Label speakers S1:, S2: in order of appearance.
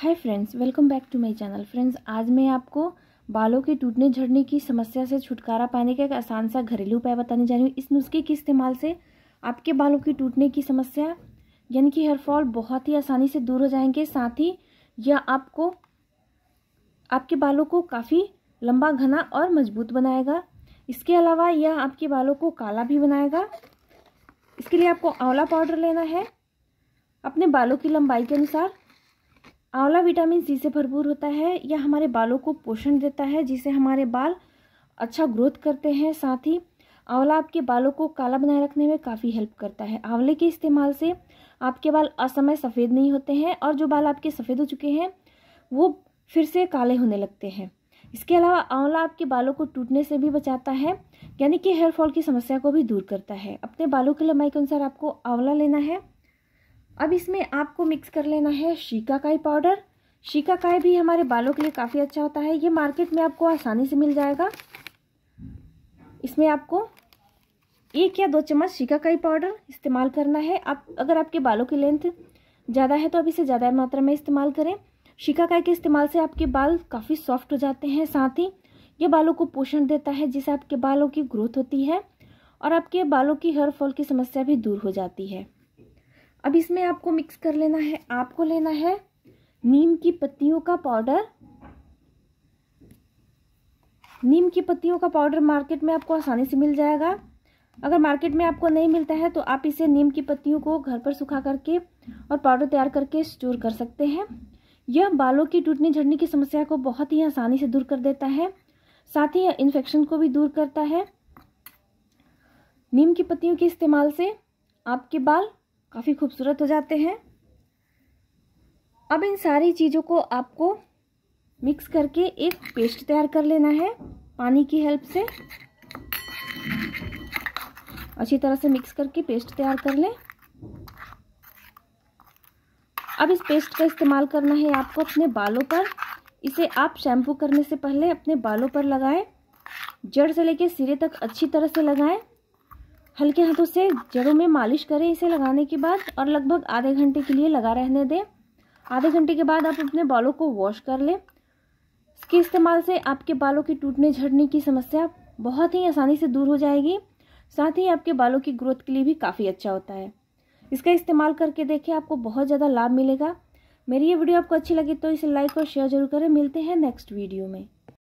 S1: hi friends welcome back to my channel friends आज मैं आपको बालों के टूटने झड़ने की समस्या से छुटकारा पाने का एक आसान सा घरेलू उपाय बताने जा रही हूँ इस नुस्खे के इस्तेमाल से आपके बालों के टूटने की समस्या यानी कि हेयर फॉल बहुत ही आसानी से दूर हो जाएंगे साथ ही यह आपको आपके बालों को काफ़ी लंबा घना और मजबूत बनाएगा इसके अलावा यह आपके बालों को काला भी बनाएगा इसके लिए आपको आंवला पाउडर लेना है अपने बालों की लंबाई के अनुसार आंवला विटामिन सी से भरपूर होता है यह हमारे बालों को पोषण देता है जिससे हमारे बाल अच्छा ग्रोथ करते हैं साथ ही आंवला आपके बालों को काला बनाए रखने में काफ़ी हेल्प करता है आंवले के इस्तेमाल से आपके बाल असमय सफ़ेद नहीं होते हैं और जो बाल आपके सफ़ेद हो चुके हैं वो फिर से काले होने लगते हैं इसके अलावा आंवला आपके बालों को टूटने से भी बचाता है यानी कि हेयर फॉल की समस्या को भी दूर करता है अपने बालों के लंबाई के अनुसार आपको आंवला लेना है अब इसमें आपको मिक्स कर लेना है शीकाकाई पाउडर शीकाकाई भी हमारे बालों के लिए काफ़ी अच्छा होता है ये मार्केट में आपको आसानी से मिल जाएगा इसमें आपको एक या दो चम्मच शीकाकाई पाउडर इस्तेमाल करना है आप अगर आपके बालों की लेंथ ज़्यादा है तो आप इसे ज़्यादा मात्रा में इस्तेमाल करें शीकाकाई के इस्तेमाल से आपके बाल काफ़ी सॉफ्ट हो जाते हैं साथ ही ये बालों को पोषण देता है जिससे आपके बालों की ग्रोथ होती है और आपके बालों की हेयर फॉल की समस्या भी दूर हो जाती है अब इसमें आपको मिक्स कर लेना है आपको लेना है नीम की पत्तियों का पाउडर नीम की पत्तियों का पाउडर मार्केट में आपको आसानी से मिल जाएगा अगर मार्केट में आपको नहीं मिलता है तो आप इसे नीम की पत्तियों को घर पर सुखा करके और पाउडर तैयार करके स्टोर कर सकते हैं यह बालों की टूटने झड़ने की समस्या को बहुत ही आसानी से दूर कर देता है साथ ही यह इन्फेक्शन को भी दूर करता है नीम की पत्तियों के इस्तेमाल से आपके बाल काफ़ी खूबसूरत हो जाते हैं अब इन सारी चीज़ों को आपको मिक्स करके एक पेस्ट तैयार कर लेना है पानी की हेल्प से अच्छी तरह से मिक्स करके पेस्ट तैयार कर लें अब इस पेस्ट का इस्तेमाल करना है आपको अपने बालों पर इसे आप शैम्पू करने से पहले अपने बालों पर लगाएं जड़ से लेकर सिरे तक अच्छी तरह से लगाएं हल्के हाथों से जड़ों में मालिश करें इसे लगाने के बाद और लगभग आधे घंटे के लिए लगा रहने दें आधे घंटे के बाद आप अपने बालों को वॉश कर लें इसके इस्तेमाल से आपके बालों की टूटने झड़ने की समस्या बहुत ही आसानी से दूर हो जाएगी साथ ही आपके बालों की ग्रोथ के लिए भी काफ़ी अच्छा होता है इसका इस्तेमाल करके देखें आपको बहुत ज़्यादा लाभ मिलेगा मेरी ये वीडियो आपको अच्छी लगी तो इसे लाइक और शेयर जरूर करें मिलते हैं नेक्स्ट वीडियो में